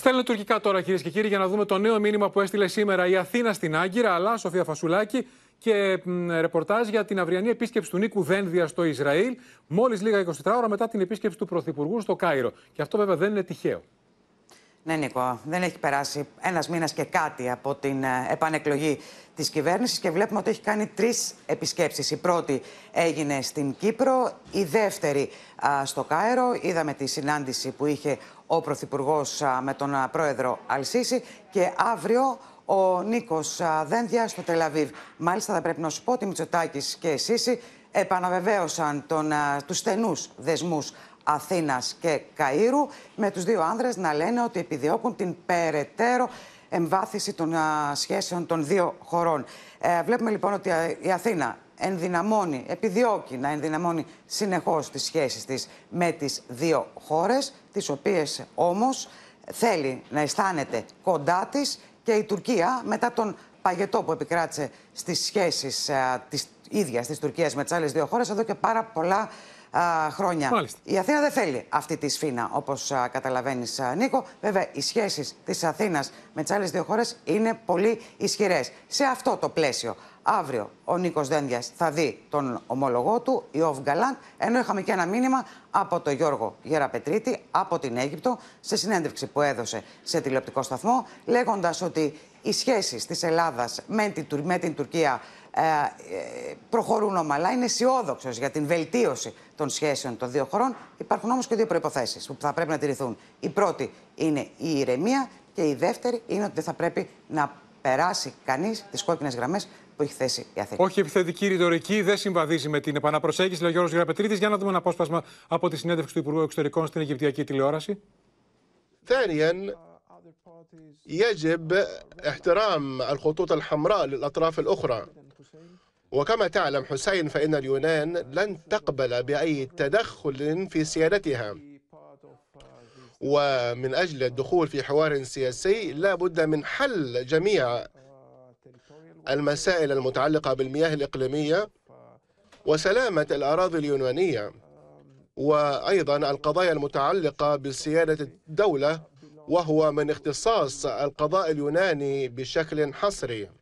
Στέλνε τουρκικά τώρα, κυρίες και κύριοι, για να δούμε το νέο μήνυμα που έστειλε σήμερα η Αθήνα στην Άγκυρα, αλλά Σοφία Φασουλάκη και ρεπορτάζ για την αυριανή επίσκεψη του Νίκου Δένδια στο Ισραήλ, μόλις λίγα 24 ώρα μετά την επίσκεψη του Πρωθυπουργού στο Κάιρο. Και αυτό βέβαια δεν είναι τυχαίο. Ναι, Νίκο, δεν έχει περάσει ένας μήνας και κάτι από την ε, επανεκλογή της κυβέρνησης και βλέπουμε ότι έχει κάνει τρεις επισκέψεις. Η πρώτη έγινε στην Κύπρο, η δεύτερη στο Κάερο. Είδαμε τη συνάντηση που είχε ο Πρωθυπουργός με τον πρόεδρο Αλσίση και αύριο ο Νίκος Δένδια στο Τελαβίβ. Μάλιστα, θα πρέπει να σου πω ότι Μητσοτάκης και Εσύ. επαναβεβαίωσαν τον, τους στενούς δεσμούς Αθήνας και Καΐρου, με τους δύο άνδρες να λένε ότι επιδιώκουν την περαιτέρω εμβάθυνση των σχέσεων των δύο χωρών. Ε, βλέπουμε λοιπόν ότι η Αθήνα ενδυναμώνει, επιδιώκει να ενδυναμώνει συνεχώς τις σχέσεις της με τις δύο χώρες, τις οποίες όμως θέλει να αισθάνεται κοντά της και η Τουρκία μετά τον παγετό που επικράτησε στις σχέσεις της ίδιας της Τουρκίας με τις άλλες δύο χώρες εδώ και πάρα πολλά α, χρόνια. Η Αθήνα δεν θέλει αυτή τη σφίνα, όπω καταλαβαίνει, Νίκο. Βέβαια, οι σχέσεις της Αθήνας με τις άλλες δύο χώρες είναι πολύ ισχυρές. Σε αυτό το πλαίσιο, αύριο ο Νίκος Δένδιας θα δει τον ομολογό του, η Γκαλάν, ενώ είχαμε και ένα μήνυμα από τον Γιώργο Γεραπετρίτη από την Αίγυπτο, σε συνέντευξη που έδωσε σε τηλεοπτικό σταθμό, λέγοντας ότι οι σχέσεις της Ελλάδας με την Τουρκία ε, ε, προχωρούν ομαλά. Είναι αισιόδοξος για την βελτίωση των σχέσεων των δύο χωρών. Υπάρχουν όμως και δύο προποθέσει που θα πρέπει να τηρηθούν. Η πρώτη είναι η ηρεμία και η δεύτερη είναι ότι δεν θα πρέπει να περάσει κανείς τις κόκκινες γραμμές που έχει θέσει η Αθήνα. Όχι επιθετική ρητορική, δεν συμβαδίζει με την επαναπροσέγγιση, λέει ο Γιώργος Για να δούμε ένα απόσπασμα από τη συνέντευξη του Υπουργού Εξωτερικών στην Αιγυπτιακή τηλεόραση. يجب احترام الخطوط الحمراء للأطراف الأخرى وكما تعلم حسين فإن اليونان لن تقبل بأي تدخل في سيادتها ومن أجل الدخول في حوار سياسي لا بد من حل جميع المسائل المتعلقة بالمياه الإقليمية وسلامة الأراضي اليونانية وأيضا القضايا المتعلقة بسيادة الدولة وهو من اختصاص القضاء اليوناني بشكل حصري